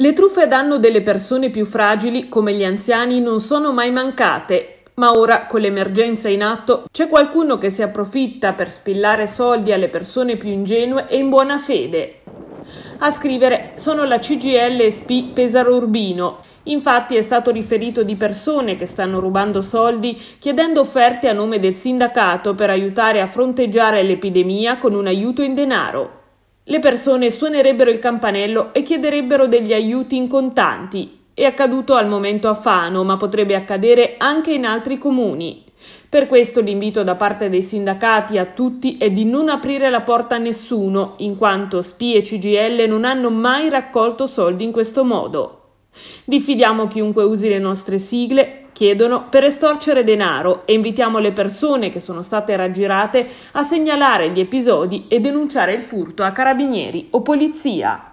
Le truffe a danno delle persone più fragili, come gli anziani, non sono mai mancate. Ma ora, con l'emergenza in atto, c'è qualcuno che si approfitta per spillare soldi alle persone più ingenue e in buona fede. A scrivere sono la CGL SP Pesaro Urbino. Infatti è stato riferito di persone che stanno rubando soldi chiedendo offerte a nome del sindacato per aiutare a fronteggiare l'epidemia con un aiuto in denaro. Le persone suonerebbero il campanello e chiederebbero degli aiuti in contanti. È accaduto al momento a Fano, ma potrebbe accadere anche in altri comuni. Per questo l'invito da parte dei sindacati a tutti è di non aprire la porta a nessuno, in quanto SPI e CGL non hanno mai raccolto soldi in questo modo. Diffidiamo chiunque usi le nostre sigle, chiedono per estorcere denaro e invitiamo le persone che sono state raggirate a segnalare gli episodi e denunciare il furto a carabinieri o polizia.